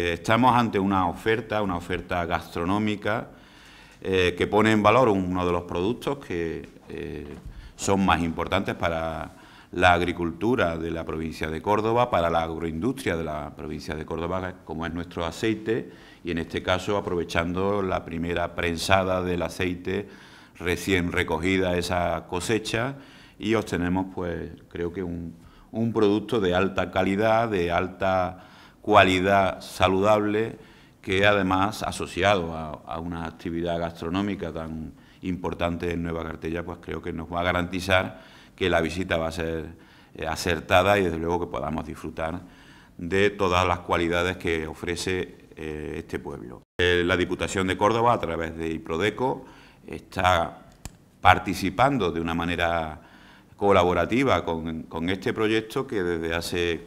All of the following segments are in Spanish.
Eh, estamos ante una oferta, una oferta gastronómica eh, que pone en valor uno de los productos que eh, son más importantes para la agricultura de la provincia de Córdoba, para la agroindustria de la provincia de Córdoba, como es nuestro aceite, y en este caso aprovechando la primera prensada del aceite recién recogida esa cosecha y obtenemos pues creo que un, un producto de alta calidad, de alta cualidad saludable que además asociado a, una actividad gastronómica tan importante en Nueva Cartella, pues creo que nos va a garantizar que la visita va a ser eh, acertada y desde luego que podamos disfrutar de todas las cualidades que ofrece eh, este pueblo. Eh, la Diputación de Córdoba, a través de IPRODECO, está participando de una manera colaborativa con, con este proyecto que desde hace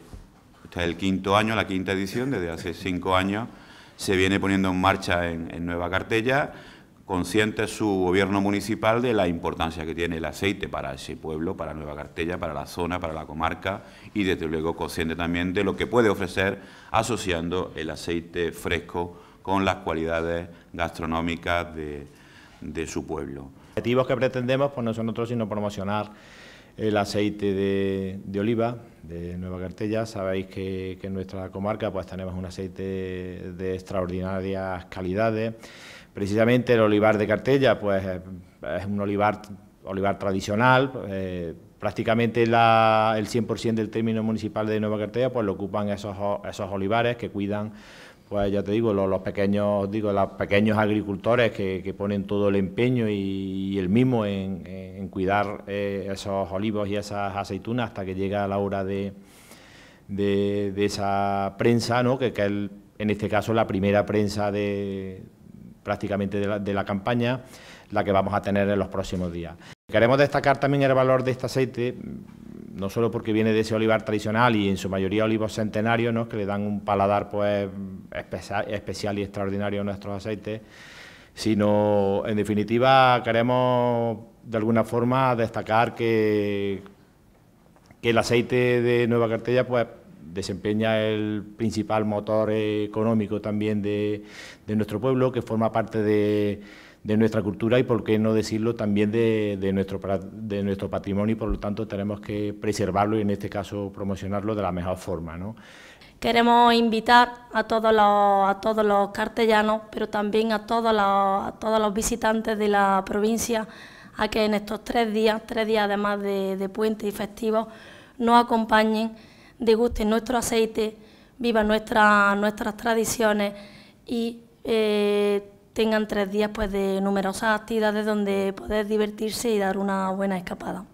este el quinto año, la quinta edición, desde hace cinco años se viene poniendo en marcha en, Nueva Cartella, consciente su gobierno municipal de la importancia que tiene el aceite para ese pueblo, para Nueva Cartella, para la zona, para la comarca y desde luego consciente también de lo que puede ofrecer asociando el aceite fresco con las cualidades gastronómicas de, su pueblo. objetivos que pretendemos pues, no son otros sino promocionar el aceite de, oliva de Nueva Cartella. Sabéis que, en nuestra comarca pues tenemos un aceite de, extraordinarias calidades. Precisamente el olivar de Cartella pues es un olivar, olivar tradicional. Eh, prácticamente el 100% del término municipal de Nueva Cartella pues lo ocupan esos, esos olivares que cuidan pues ya te digo, los, pequeños, digo, los pequeños agricultores que, ponen todo el empeño y, el mismo en, cuidar eh, esos olivos y esas aceitunas hasta que llega la hora de, de, esa prensa, ¿no? que, que en este caso la primera prensa de, prácticamente de la, de la campaña, la que vamos a tener en los próximos días. Queremos destacar también el valor de este aceite, no solo porque viene de ese olivar tradicional y en su mayoría olivos centenarios, que le dan un paladar pues especial y extraordinario a nuestros aceites, sino en definitiva queremos de alguna forma destacar que, que el aceite de Nueva Cartella pues desempeña el principal motor económico también de, de nuestro pueblo, que forma parte de de nuestra cultura y, por qué no decirlo, también de, nuestro, de nuestro patrimonio y, por lo tanto, tenemos que preservarlo y, en este caso, promocionarlo de la mejor forma. ¿no? Queremos invitar a todos los, a todos los cartellanos, pero también a todos los, todos los visitantes de la provincia a que en estos tres días, tres días además de, de puente y festivos, nos acompañen, degusten nuestro aceite, vivan nuestras tradiciones y eh, tengan tres días pues, de numerosas actividades donde poder divertirse y dar una buena escapada.